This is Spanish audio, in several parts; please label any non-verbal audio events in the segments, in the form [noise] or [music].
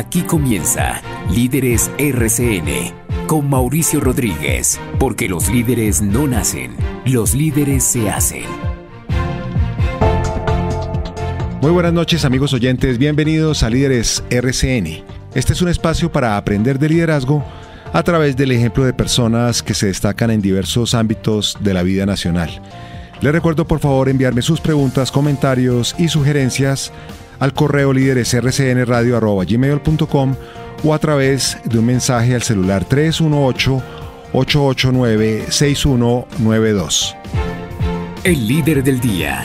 Aquí comienza Líderes RCN con Mauricio Rodríguez, porque los líderes no nacen, los líderes se hacen. Muy buenas noches amigos oyentes, bienvenidos a Líderes RCN. Este es un espacio para aprender de liderazgo a través del ejemplo de personas que se destacan en diversos ámbitos de la vida nacional. Les recuerdo por favor enviarme sus preguntas, comentarios y sugerencias al correo líderes rcnradio.com o a través de un mensaje al celular 318-889-6192. El líder del día.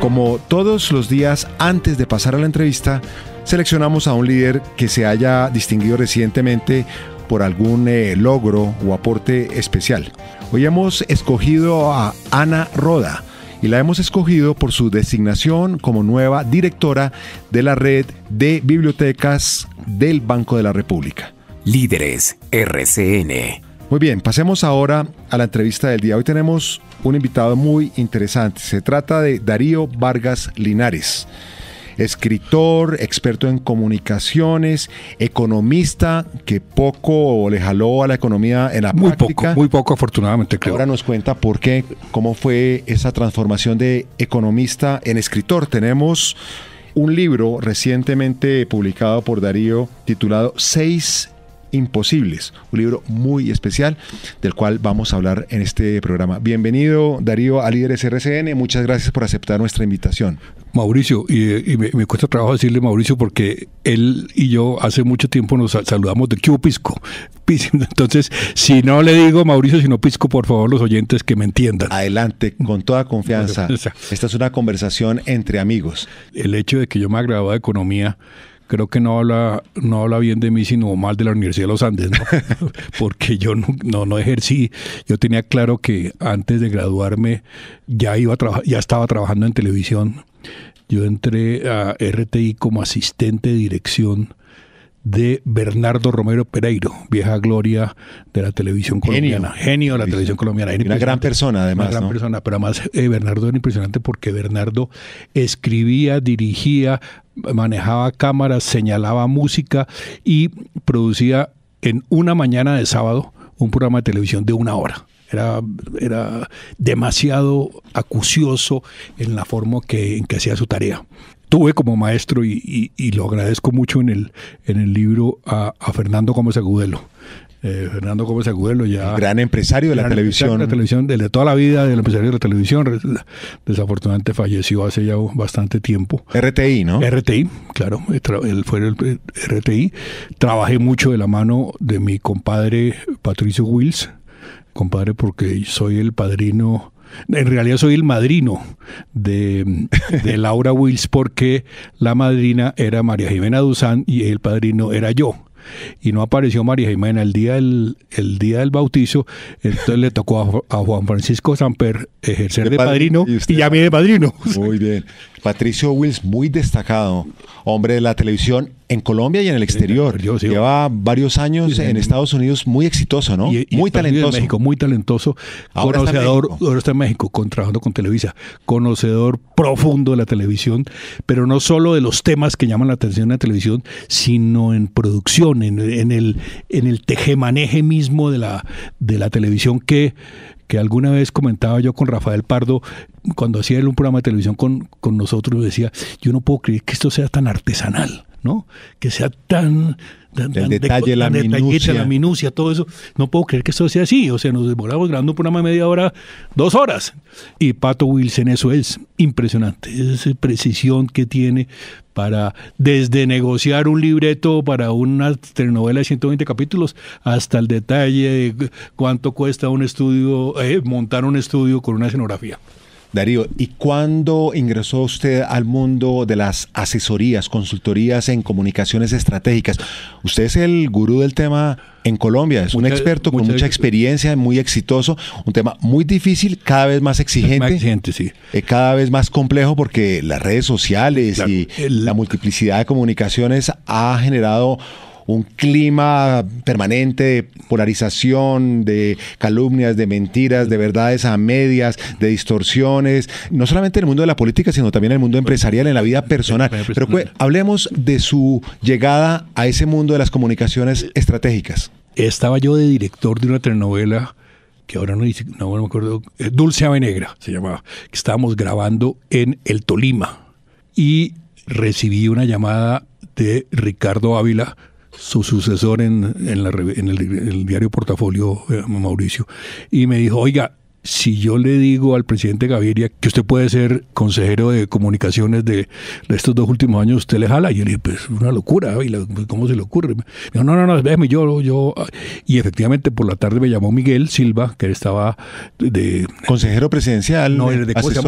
Como todos los días antes de pasar a la entrevista, seleccionamos a un líder que se haya distinguido recientemente por algún eh, logro o aporte especial. Hoy hemos escogido a Ana Roda, y la hemos escogido por su designación como nueva directora de la red de bibliotecas del Banco de la República. Líderes RCN. Muy bien, pasemos ahora a la entrevista del día. Hoy tenemos un invitado muy interesante. Se trata de Darío Vargas Linares escritor, experto en comunicaciones, economista, que poco le jaló a la economía en la muy Poco, muy poco, afortunadamente, creo. Ahora nos cuenta por qué, cómo fue esa transformación de economista en escritor. Tenemos un libro recientemente publicado por Darío titulado Seis Imposibles, un libro muy especial del cual vamos a hablar en este programa. Bienvenido Darío a Líderes RCN, muchas gracias por aceptar nuestra invitación. Mauricio, y, me, cuesta trabajo decirle Mauricio porque él y yo hace mucho tiempo nos saludamos de Cubo Pisco. [laughs] Entonces, si no le digo Mauricio, sino Pisco, por favor, los oyentes que me entiendan. Adelante, con toda confianza. [laughs] Esta es una conversación entre amigos. El hecho de que yo me ha graduado de economía creo que no habla, no habla bien de mí, sino mal de la Universidad de los Andes, [laughs] porque yo no, no, ejercí. Yo tenía claro que antes de graduarme ya, iba a ya estaba trabajando en televisión yo entré a RTI como asistente de dirección de Bernardo Romero Pereiro, vieja gloria de la televisión colombiana, genio de la televisión colombiana. una gran persona además. Una gran persona, pero además eh, Bernardo era impresionante porque Bernardo escribía, dirigía, manejaba cámaras, señalaba música y producía en una mañana de sábado un programa de televisión de una hora era, demasiado acucioso en la forma que, en que hacía su tarea. Tuve como maestro, y, lo agradezco mucho en el, en el libro, a, Fernando Gómez Agudelo. Eh, Fernando Gómez Agudelo, ya. gran empresario de la televisión. De toda la vida del empresario de la televisión. Desafortunadamente falleció hace ya bastante tiempo. RTI, ¿no? RTI, claro. Eh, él fue el RTI. Trabajé mucho de la mano de mi compadre Patricio Wills compadre, porque soy el padrino. En realidad soy el madrino de, [laughs] Laura Wills porque la madrina era María Jimena Duzán y el padrino era yo y no apareció María Jimena el día del, el día del bautizo, entonces le tocó a, Juan Francisco Samper ejercer de, padrino, y, a mí de padrino. Muy bien. Patricio Wills, muy destacado, hombre de la televisión en Colombia y en el exterior. Lleva varios años en, Estados Unidos, muy exitoso, ¿no? muy talentoso. muy talentoso. Ahora conocedor, está ahora en México, trabajando con Televisa. Conocedor profundo de la televisión, pero no solo de los temas que llaman la atención en la televisión, sino en producción, en, el, en el tejemaneje mismo de la, de la televisión que que alguna vez comentaba yo con Rafael Pardo, cuando hacía él un programa de televisión con, con nosotros, decía, yo no puedo creer que esto sea tan artesanal, ¿no? Que sea tan el detalle, la, minucia. la minucia, todo eso. No puedo creer que esto sea así. O sea, nos demoramos grabando un programa media hora, dos horas. Y Pato Wilson, eso es impresionante. Esa precisión que tiene para desde negociar un libreto para una telenovela de 120 capítulos hasta el detalle de cuánto cuesta un estudio, eh, montar un estudio con una escenografía. Darío, ¿y cuándo ingresó usted al mundo de las asesorías, consultorías en comunicaciones estratégicas? Usted es el gurú del tema en Colombia, es un experto con mucha experiencia, muy exitoso, un tema muy difícil, cada vez más exigente. exigente, sí. Eh, cada vez más complejo porque las redes sociales y la multiplicidad de comunicaciones ha generado un clima permanente de polarización, de calumnias, de mentiras, de verdades a medias, de distorsiones, no solamente en el mundo de la política, sino también en el mundo empresarial, en la vida eh, personal. Eh, Pero hablemos de su llegada a ese mundo de las comunicaciones estratégicas. Estaba yo de director de una telenovela que ahora no, no, no me acuerdo, eh, Dulce Ave Negra se llamaba, que estábamos grabando en el Tolima. Y recibí una llamada de Ricardo Ávila, su sucesor en, en el, diario Portafolio, eh, Mauricio, y me dijo, oiga, si yo le digo al presidente Gaviria que usted puede ser consejero de comunicaciones de, estos dos últimos años, usted le jala. Y yo le dije, pues una locura, ¿y pues, ¿cómo se le ocurre? no, no, no, déjeme, yo, yo. Y efectivamente por la tarde me llamó Miguel Silva, que estaba de. Consejero presidencial. No,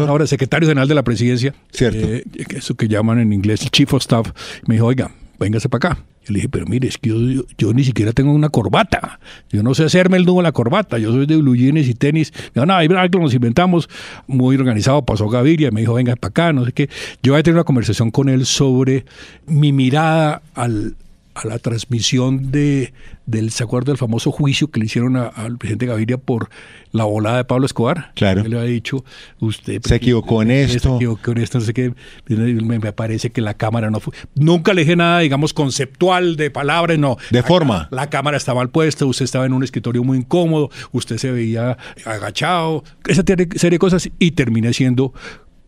ahora secretario general de la presidencia. Cierto. Eh, eso que llaman en inglés chief of staff. Me dijo, oiga, véngase para acá. Yo le dije, pero mire, es que yo, ni siquiera tengo una corbata. Yo no sé hacerme el nudo de la corbata. Yo soy de blue jeans y tenis. No, no, que nos inventamos. Muy organizado, pasó Gaviria, me dijo, venga para acá, no sé qué. Yo voy a tener una conversación con él sobre mi mirada al, a la transmisión de, del, ¿se acuerda del famoso juicio que le hicieron al presidente Gaviria por la volada de Pablo Escobar? Claro. Que le ha dicho, usted... Se equivocó en esto. Se equivocó en esto, no sé qué. Me, parece que la Cámara no fue... Nunca le dije nada, digamos, conceptual, de palabras, no. De forma. La Cámara estaba mal puesta, usted estaba en un escritorio muy incómodo, usted se veía agachado, esa serie de cosas, y terminé siendo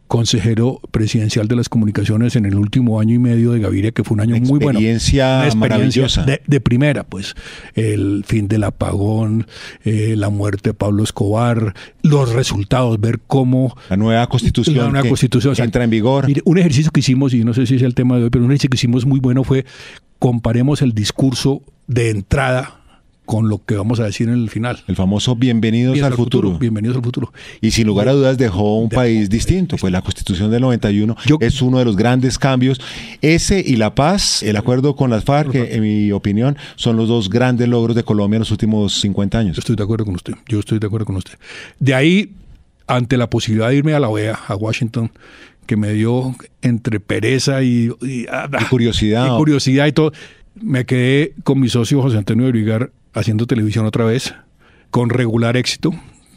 consejero presidencial de las comunicaciones en el último año y medio de Gaviria, que fue un año muy bueno. experiencia maravillosa. De, primera, pues. El fin del apagón, eh, la muerte de Pablo Escobar, los resultados, ver cómo... La nueva constitución, la constitución entra en vigor. un ejercicio que hicimos, y no sé si es el tema de hoy, pero un ejercicio que hicimos muy bueno fue comparemos el discurso de entrada con lo que vamos a decir en el final. El famoso bienvenidos, al, futuro. Bienvenidos al futuro. Y sin lugar a dudas dejó un país distinto, pues la constitución del 91 es uno de los grandes cambios. Ese y la paz, el acuerdo con las FARC, en mi opinión son los dos grandes logros de Colombia en los últimos 50 años. Estoy de acuerdo con usted, yo estoy de acuerdo con usted. De ahí, ante la posibilidad de irme a la OEA, a Washington, que me dio entre pereza y, ah, curiosidad. curiosidad y todo, me quedé con mi socio José Antonio Brigar haciendo televisión otra vez, con regular éxito,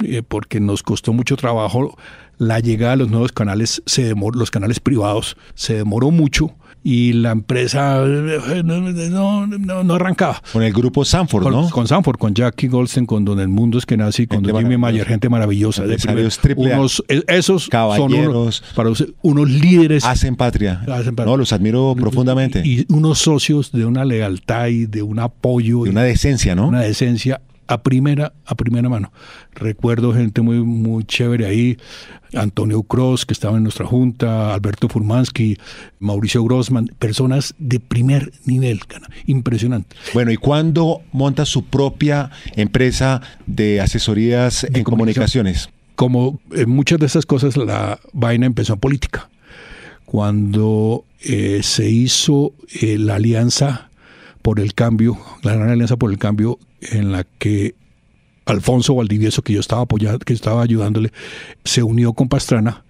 eh, porque nos costó mucho trabajo la llegada de los nuevos canales, se los canales privados, se demoró mucho y la empresa eh, no, arrancaba. Con el grupo Sanford, ¿no? Con Sanford, con Jackie Goldstein, con Don El Mundo Es con gente con Jimmy Mayer, gente maravillosa. De unos, e, esos son unos, unos líderes. Hacen patria. No, los admiro profundamente. Y, y, unos socios de una lealtad y de un apoyo. De una decencia, ¿no? Una decencia a primera, a primera mano. Recuerdo gente muy, muy chévere ahí, Antonio Cross, que estaba en nuestra junta, Alberto Furmansky, Mauricio Grossman, personas de primer nivel, impresionante. Bueno, ¿y cuándo monta su propia empresa de asesorías en comunicaciones? Como en muchas de esas cosas, la vaina empezó en política. Cuando eh, se hizo eh, la alianza por el cambio, la Gran Alianza por el Cambio, en la que Alfonso Valdivieso, que yo estaba apoyando, que estaba ayudándole, se unió con Pastrana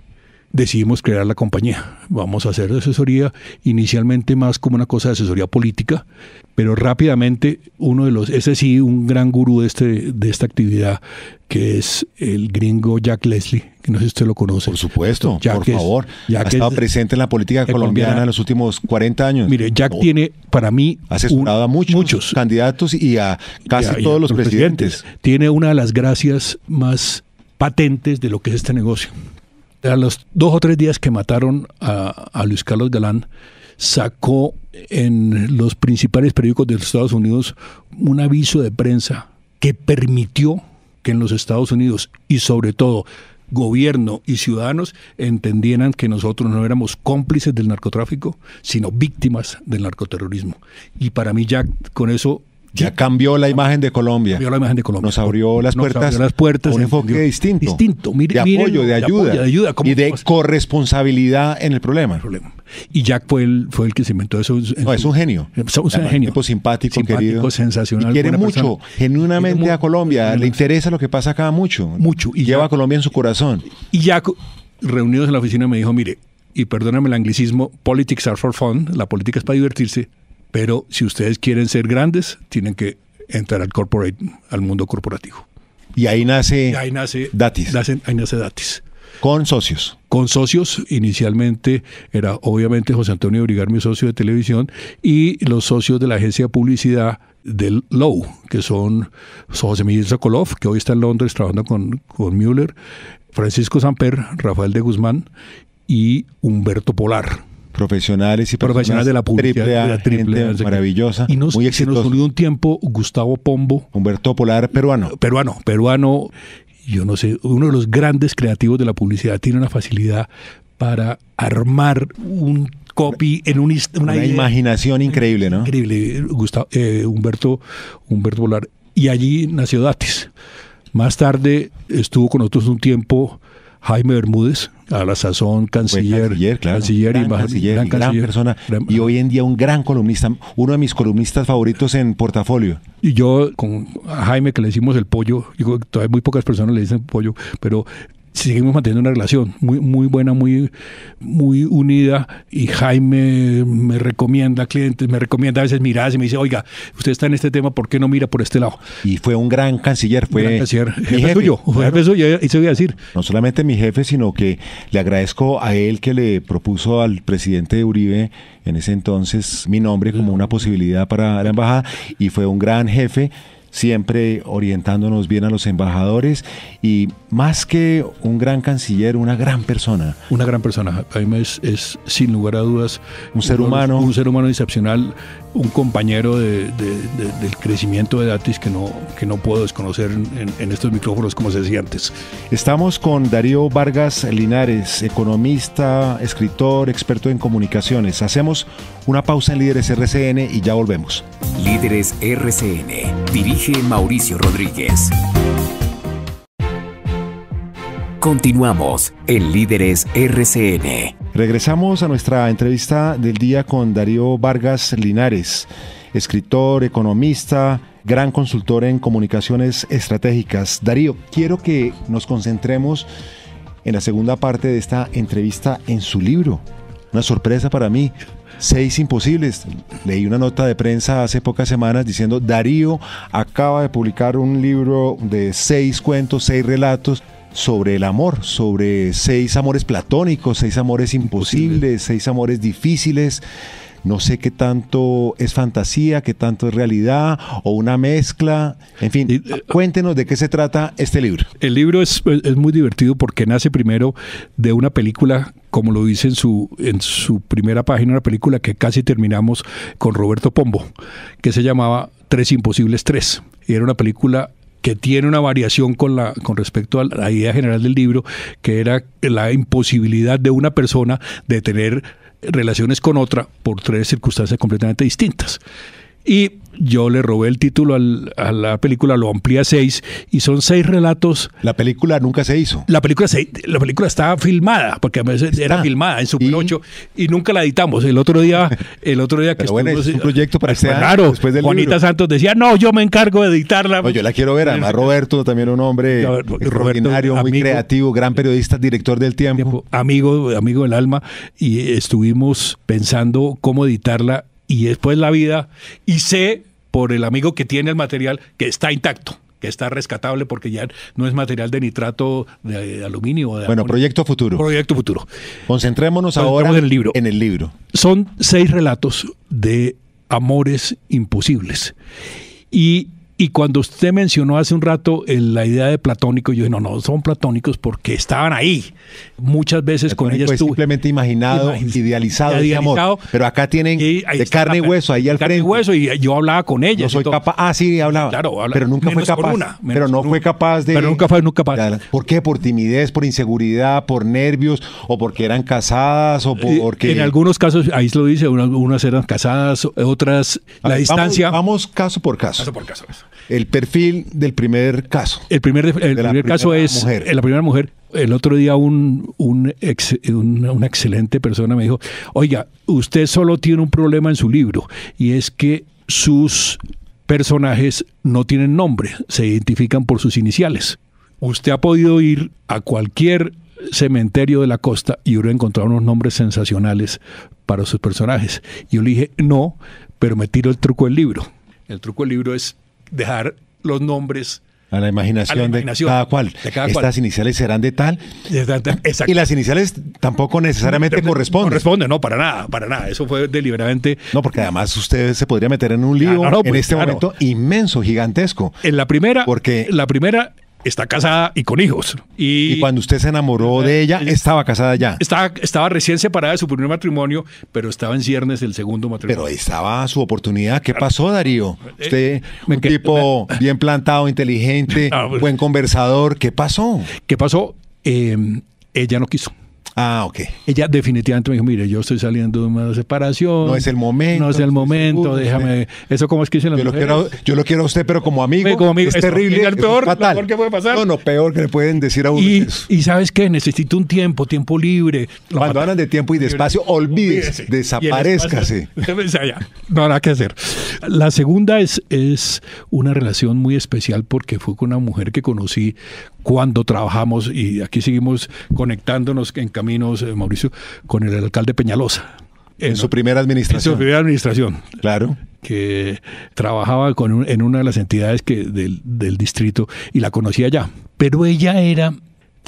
decidimos crear la compañía. Vamos a hacer asesoría inicialmente más como una cosa de asesoría política, pero rápidamente uno de los, ese sí, un gran gurú de, este, de esta actividad, que es el gringo Jack Leslie, que no sé si usted lo conoce. Por supuesto, por favor. Jack ha estado presente en la política colombiana en los últimos 40 años. Mire, Jack tiene para mí... Ha asesorado a muchos, candidatos y a casi todos los, presidentes. Tiene una de las gracias más patentes de lo que es este negocio a los dos o tres días que mataron a, a Luis Carlos Galán, sacó en los principales periódicos de los Estados Unidos un aviso de prensa que permitió que en los Estados Unidos y sobre todo gobierno y ciudadanos entendieran que nosotros no éramos cómplices del narcotráfico, sino víctimas del narcoterrorismo. Y para mí ya con eso ya cambió la imagen de Colombia. la de Nos abrió las puertas. Abrió las puertas. Un enfoque distinto. Distinto. de, apoyo, de, ayuda. y de corresponsabilidad en el problema. Y Jack fue el, fue el que se inventó eso. es un genio. Es un genio. tipo simpático, simpático querido. sensacional. Y quiere mucho, En genuinamente a Colombia. le interesa lo que pasa acá mucho. Mucho. Y lleva a Colombia en su corazón. Y Jack, reunidos en la oficina, me dijo, mire, y perdóname el anglicismo, politics are for fun, la política es para divertirse, pero si ustedes quieren ser grandes, tienen que entrar al corporate, al mundo corporativo. Y ahí nace, ahí nace Datis. ahí nace Datis. Con socios. Con socios. Inicialmente era obviamente José Antonio Brigar, mi socio de televisión, y los socios de la agencia de publicidad del Low, que son José Miguel Sokolov, que hoy está en Londres trabajando con, con Müller, Francisco Samper, Rafael de Guzmán y Humberto Polar profesionales y profesionales de la publicidad, triple, maravillosa. Y muy exitoso. se nos un tiempo Gustavo Pombo. Humberto Polar, peruano. Peruano, peruano, yo no sé, uno de los grandes creativos de la publicidad, tiene una facilidad para armar un copy en una, imaginación increíble, ¿no? Increíble, Gustavo, eh, Humberto, Humberto Polar. Y allí nació Datis. Más tarde estuvo con nosotros un tiempo Jaime Bermúdez, a la sazón canciller, canciller, y canciller, gran, persona y hoy en día un gran columnista, uno de mis columnistas favoritos en portafolio. Y yo con Jaime que le decimos el pollo, digo, todavía muy pocas personas le dicen pollo, pero seguimos manteniendo una relación muy, muy buena, muy, muy unida. Y Jaime me recomienda clientes, me recomienda a veces miradas y me dice, oiga, usted está en este tema, ¿por qué no mira por este lado? Y fue un gran canciller, fue gran canciller, jefe, suyo, voy a decir. No solamente mi jefe, sino que le agradezco a él que le propuso al presidente Uribe en ese entonces mi nombre como una posibilidad para la embajada y fue un gran jefe siempre orientándonos bien a los embajadores y más que un gran canciller, una gran persona. Una gran persona. A es, sin lugar a dudas un ser humano. Un ser humano excepcional, un compañero del crecimiento de Datis que no, que no puedo desconocer en, estos micrófonos como se decía antes. Estamos con Darío Vargas Linares, economista, escritor, experto en comunicaciones. Hacemos una pausa en Líderes RCN y ya volvemos. Líderes RCN. Dirige Mauricio Rodríguez. Continuamos en Líderes RCN. Regresamos a nuestra entrevista del día con Darío Vargas Linares, escritor, economista, gran consultor en comunicaciones estratégicas. Darío, quiero que nos concentremos en la segunda parte de esta entrevista en su libro. Una sorpresa para mí, seis imposibles. Leí una nota de prensa hace pocas semanas diciendo, Darío acaba de publicar un libro de seis cuentos, seis relatos sobre el amor, sobre seis amores platónicos, seis amores imposibles, seis amores difíciles no sé qué tanto es fantasía, qué tanto es realidad o una mezcla. En fin, eh, cuéntenos de qué se trata este libro. El libro es, es, muy divertido porque nace primero de una película, como lo dice en su, en su primera página, una película que casi terminamos con Roberto Pombo, que se llamaba Tres Imposibles Tres. Y era una película que tiene una variación con, la, con respecto a la idea general del libro, que era la imposibilidad de una persona de tener relaciones con otra por tres circunstancias completamente distintas. Y yo le robé el título a la película, lo amplía a seis y son seis relatos. La película nunca se hizo. La película, se, la película estaba filmada, porque a veces era filmada en su ¿Y? y nunca la editamos. El otro día, [laughs] el otro día que es un proyecto para este Juanita Santos decía, no, yo me encargo de editarla. yo la quiero ver, además [laughs] Roberto también un hombre extraordinario, muy creativo, gran periodista, director del tiempo. Amigo, amigo del alma, y estuvimos pensando cómo editarla y después la vida, y sé por el amigo que tiene el material que está intacto que está rescatable porque ya no es material de nitrato de aluminio. bueno, proyecto futuro. Proyecto futuro. Concentrémonos ahora en el, libro. en el libro. Son seis relatos de amores imposibles. Y y cuando usted mencionó hace un rato eh, la idea de platónico, yo dije, no, no, son platónicos porque estaban ahí. Muchas veces con ellas simplemente imaginado, idealizado, Pero acá tienen de carne y hueso, ahí al carne y hueso, y yo hablaba con ellas. soy capaz. Ah, sí, hablaba. Claro, hablaba. Pero nunca fue capaz. Una, pero no fue capaz de. Pero nunca fue nunca capaz. ¿Por qué? Por timidez, por inseguridad, por nervios, o porque eran casadas, o eh, porque. En algunos casos, ahí se lo dice, unas, eran casadas, otras, la distancia. Vamos, caso por caso. Caso por caso el perfil del primer caso. El primer, el caso es eh, la primera mujer. El otro día un, una excelente persona me dijo, oiga, usted solo tiene un problema en su libro y es que sus personajes no tienen nombre, se identifican por sus iniciales. Usted ha podido ir a cualquier cementerio de la costa y hubiera encontrado unos nombres sensacionales para sus personajes. Yo le dije, no, pero me tiro el truco del libro. El truco del libro es dejar los nombres a la imaginación, de, cada cual. Estas iniciales serán de tal. Exacto. Y las iniciales tampoco necesariamente corresponden. No corresponden, no, para nada, para nada. Eso fue deliberadamente. No, porque además usted se podría meter en un lío ah, en pues, este momento inmenso, gigantesco. En la primera, porque la primera está casada y con hijos. Y, cuando usted se enamoró de eh, ella, eh, estaba casada ya. Estaba, estaba recién separada de su primer matrimonio, pero estaba en ciernes del segundo matrimonio. Pero estaba su oportunidad. ¿Qué pasó, Darío? Eh, usted, un tipo bien plantado, inteligente, [laughs] ah, buen conversador. ¿Qué pasó? ¿Qué pasó? ella no quiso. Ah, ok. Ella definitivamente me dijo, mire, yo estoy saliendo de una separación. No es el momento. No es el momento, déjame. Eso como es que dicen Lo yo lo quiero a usted, pero como amigo. Es, terrible. Es peor, es Lo peor que puede pasar. No, no, peor que le pueden decir a uno. Y, ¿sabes qué? Necesito un tiempo, tiempo libre. Cuando hablan de tiempo y de espacio, olvídese, desaparezcase. Ah, no habrá que hacer. La segunda es, es una relación muy especial porque fue con una mujer que conocí cuando trabajamos, y aquí seguimos conectándonos en caminos, eh, Mauricio, con el alcalde Peñalosa. En, su primera administración. En su primera administración. Claro que trabajaba con en una de las entidades que del, distrito y la conocía ya. Pero ella era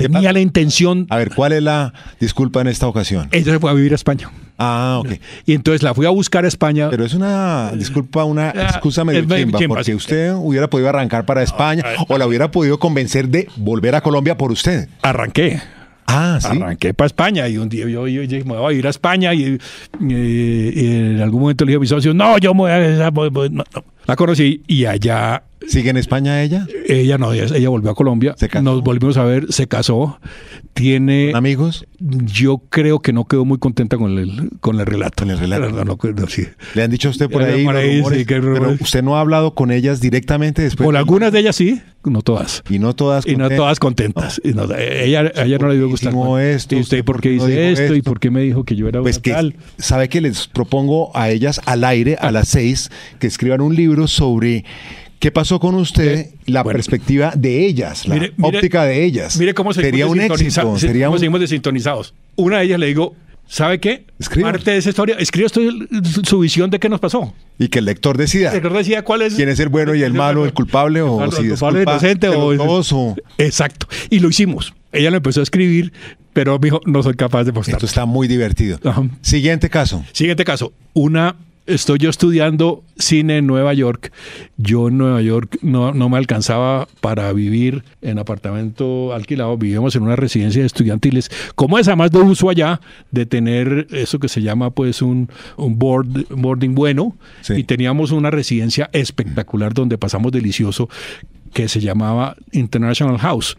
tenía la intención. A ver, ¿cuál es la disculpa en esta ocasión? Ella se fue a vivir a España. Ah, ok. Y entonces la fui a buscar a España. Pero es una, disculpa, una ah, excusa medio chimba, porque usted hubiera podido arrancar para España ah, o la hubiera podido convencer de volver a Colombia por usted. Arranqué. Ah, ¿sí? Arranqué para España y un día yo, dije, me voy a ir a España eh, y, en algún momento le dije a mi socio, no, yo me voy a... no. La conocí y allá... ¿Sigue en España ella? Ella no, ella, volvió a Colombia. Nos volvimos a ver, se casó. Tiene... ¿Amigos? Yo creo que no quedó muy contenta con el, con el relato. Le han dicho a usted por eh, ahí, pero usted no ha hablado con ellas directamente después. Con algunas de ellas sí, no todas. Y no todas contentas. Y no todas contentas. ella, a ella no le dio gusto. ¿Y usted por qué dice esto? ¿Y por qué me dijo que yo era pues un ¿Sabe que les propongo a ellas al aire, a las seis, que escriban un libro sobre ¿Qué pasó con usted? La perspectiva de ellas, la óptica de ellas. Mire cómo se sería un éxito. seguimos desintonizados. Una de ellas le digo, ¿sabe qué? Parte de esa historia, escribe su visión de qué nos pasó. Y que el lector decida. El lector decida cuál es. ¿Quién es el bueno y el, malo, el culpable o el culpable, inocente o, el o... Exacto. Y lo hicimos. Ella lo empezó a escribir, pero dijo, no soy capaz de postar. Esto está muy divertido. Siguiente caso. Siguiente caso. Una estoy yo estudiando cine en Nueva York. Yo en Nueva York no, me alcanzaba para vivir en apartamento alquilado. Vivíamos en una residencia de estudiantiles. Como es además de uso allá, de tener eso que se llama pues un, board, boarding bueno. Y teníamos una residencia espectacular donde pasamos delicioso que se llamaba International House.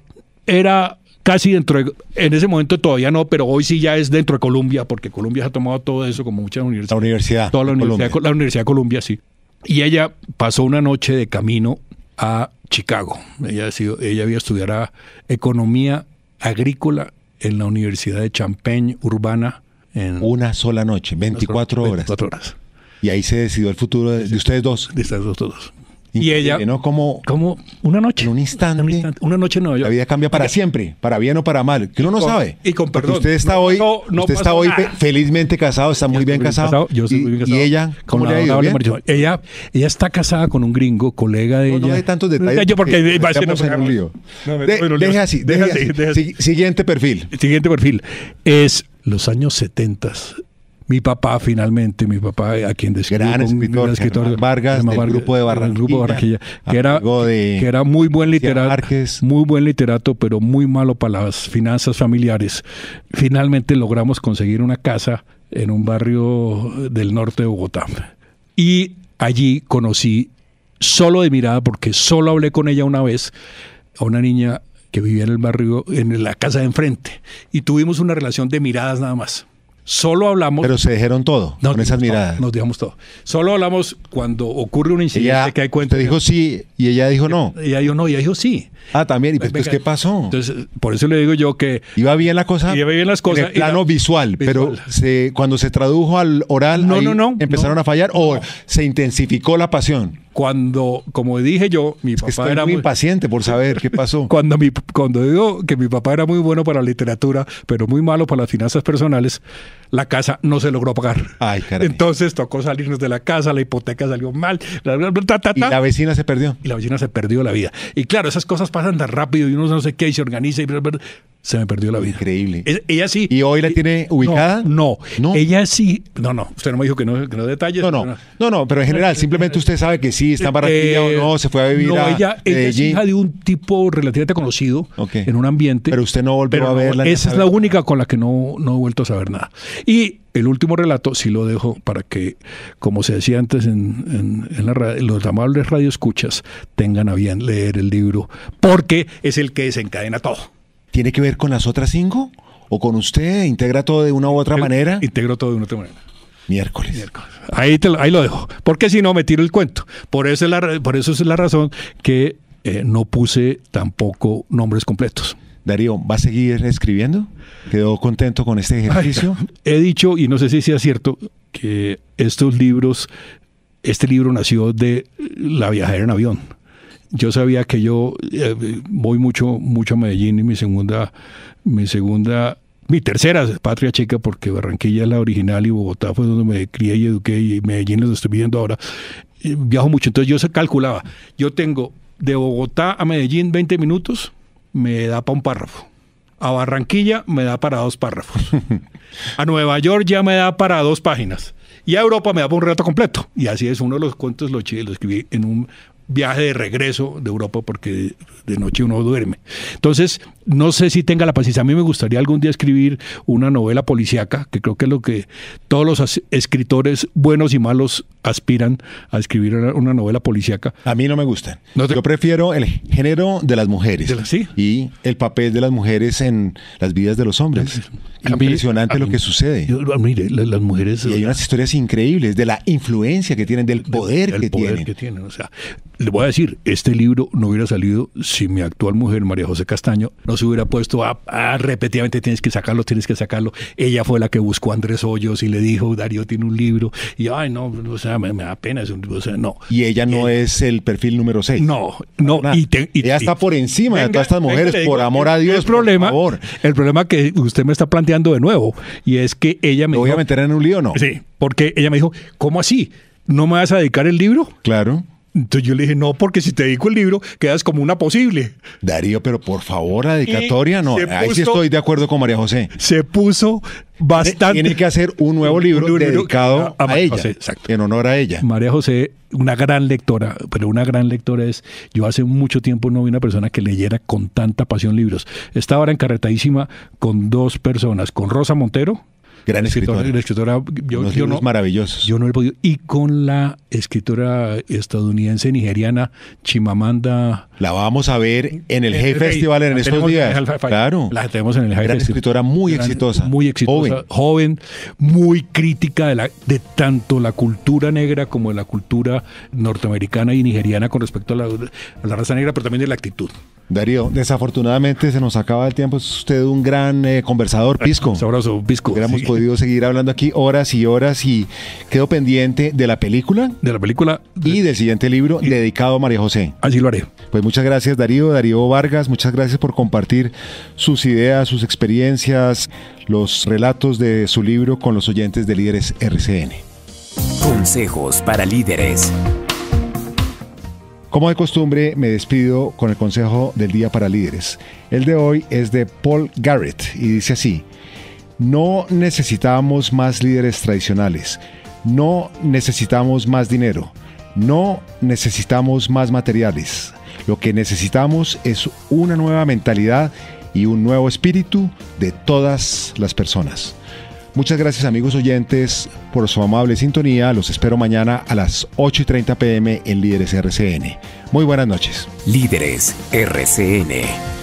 Era casi dentro de, en ese momento todavía no, pero hoy sí ya es dentro de Colombia, porque Colombia ha tomado todo eso como muchas universidades. La universidad. Toda la universidad, la universidad de Colombia, sí. Y ella pasó una noche de camino a Chicago. Ella, ella había estudiado economía agrícola en la Universidad de Champaign Urbana. En una sola noche, 24, horas. 24 horas. Y ahí se decidió el futuro de, ustedes dos. De ustedes dos, todos. Y ella, ¿no? Como, como una noche. En un instante. una noche no La vida cambia para siempre, para bien o para mal. Que uno no sabe. Y con perdón. Usted está hoy, usted está hoy felizmente casado, está muy bien, casado. y, ella? como le ha ido? Ella, ella está casada con un gringo, colega de ella. No hay tantos detalles. Yo porque, va un lío. Deja así, Siguiente perfil. Siguiente perfil. Es los años 70 mi papá finalmente, mi papá eh, a quien describo gran escritor, gran Vargas, del grupo de Barranquilla, que, era, que era muy buen literato, muy buen literato, pero muy malo para las finanzas familiares. Finalmente logramos conseguir una casa en un barrio del norte de Bogotá. Y allí conocí solo de mirada, porque solo hablé con ella una vez, a una niña que vivía en el barrio, en la casa de enfrente, y tuvimos una relación de miradas nada más. Solo hablamos. Pero se dijeron todo con esas miradas. nos dijimos todo. Solo hablamos cuando ocurre un incidente que hay cuenta. Te dijo sí y ella dijo no. Ella dijo no y ella dijo sí. Ah, también. ¿Y pues, pues ¿qué pasó? Entonces, por eso le digo yo que. Iba bien la cosa. Iba bien las cosas. En plano visual, Pero se, cuando se tradujo al oral, no, no, no, empezaron a fallar o se intensificó la pasión cuando, como dije yo, mi papá era muy impaciente por saber qué pasó. [laughs] cuando, mi, cuando digo que mi papá era muy bueno para la literatura, pero muy malo para las finanzas personales, la casa no se logró pagar. Ay, Entonces tocó salirnos de la casa, la hipoteca salió mal. y la vecina se perdió. Y la vecina se perdió la vida. Y claro, esas cosas pasan tan rápido y uno no sé qué y se organiza y se me perdió la vida. Increíble. ella sí. ¿Y hoy la tiene ubicada? No, no, Ella sí. No, no. Usted no me dijo que no, que no detalles. No, no. No, pero en general, simplemente usted sabe que sí, está en o no, se fue a vivir no, a ella, es hija de un tipo relativamente conocido en un ambiente. Pero usted no volvió a verla. Esa es la única con la que no, no he vuelto a saber nada. Y el último relato sí lo dejo para que, como se decía antes en, en, en la radio, los amables radioescuchas tengan a bien leer el libro, porque es el que desencadena todo. ¿Tiene que ver con las otras cinco? ¿O con usted? ¿Integra todo de una u otra manera? Integro todo de una u otra manera. Miércoles. Ahí, lo dejo. Porque si no, me tiro el cuento. Por eso es la, por eso es la razón que eh, no puse tampoco nombres completos. Darío, ¿va a seguir escribiendo? ¿Quedó contento con este ejercicio? He dicho, y no sé si sea cierto, que estos libros, este libro nació de la viajera en avión. Yo sabía que yo eh, voy mucho, mucho a Medellín y mi segunda, mi segunda, mi tercera patria chica, porque Barranquilla es la original y Bogotá fue donde me crié y eduqué y Medellín donde estoy viviendo ahora. viajo mucho, entonces yo se calculaba, yo tengo de Bogotá a Medellín 20 minutos, me da para un párrafo. A Barranquilla me da para dos párrafos. [laughs] A Nueva York ya me da para dos páginas. Y a Europa me da para un reto completo. Y así es, uno de los cuentos lo, lo escribí en un viaje de regreso de Europa porque de noche uno duerme. Entonces, no sé si tenga la paciencia. A mí me gustaría algún día escribir una novela policíaca, que creo que es lo que todos los escritores buenos y malos aspiran a escribir una novela policíaca. A mí no me gusta Yo prefiero el género de las mujeres y el papel de las mujeres en las vidas de los hombres. Impresionante lo que sucede. Ah, las, mujeres... Y hay unas historias increíbles de la influencia que tienen, del poder, que, tienen. Le voy a decir, este libro no hubiera salido si mi actual mujer, María José Castaño, no se hubiera puesto a, repetidamente tienes que sacarlo, tienes que sacarlo. Ella fue la que buscó a Andrés Hoyos y le dijo, Darío tiene un libro. Y, ay, no, o sea, me, da pena. O sea, no. Y ella no eh, es el perfil número 6. No, no. Y, y ella está por encima de todas estas mujeres, por amor a Dios, el problema, por favor. El problema que usted me está planteando de nuevo, y es que ella me... voy a meter en un lío no? Sí, porque ella me dijo, ¿cómo así? ¿No me vas a dedicar el libro? Claro. Entonces yo le dije, no, porque si te dedico el libro, quedas como una posible. Darío, pero por favor, la dedicatoria no. Ahí sí estoy de acuerdo con María José. Se puso bastante. Tiene que hacer un nuevo libro, dedicado a, ella, en honor a ella. María José, una gran lectora, pero una gran lectora es. Yo hace mucho tiempo no vi una persona que leyera con tanta pasión libros. Estaba ahora Carretadísima con dos personas, con Rosa Montero, Gran escritora. escritora yo no, maravillosos. Yo no he podido. Y con la escritora estadounidense nigeriana Chimamanda la vamos a ver en el, G eh, Festival en estos días. claro. La tenemos en el J Festival. una escritora muy exitosa. Muy exitosa. Joven. muy crítica de, la, de tanto la cultura negra como de la cultura norteamericana y nigeriana con respecto a la, raza negra, pero también de la actitud. Darío, desafortunadamente se nos acaba el tiempo. Es usted un gran eh, conversador, eh, Pisco. Sabroso, Pisco. Hubiéramos podido seguir hablando aquí horas y horas y quedo pendiente de la película. De la película. Y del siguiente libro dedicado a María José. Así lo haré. Pues Muchas gracias Darío, Darío Vargas, muchas gracias por compartir sus ideas, sus experiencias, los relatos de su libro con los oyentes de Líderes RCN. Consejos para líderes. Como de costumbre, me despido con el consejo del día para líderes. El de hoy es de Paul Garrett y dice así, no necesitamos más líderes tradicionales, no necesitamos más dinero, no necesitamos más materiales lo que necesitamos es una nueva mentalidad y un nuevo espíritu de todas las personas. Muchas gracias amigos oyentes por su amable sintonía. Los espero mañana a las 8 y 30 pm en Líderes RCN. Muy buenas noches. Líderes RCN.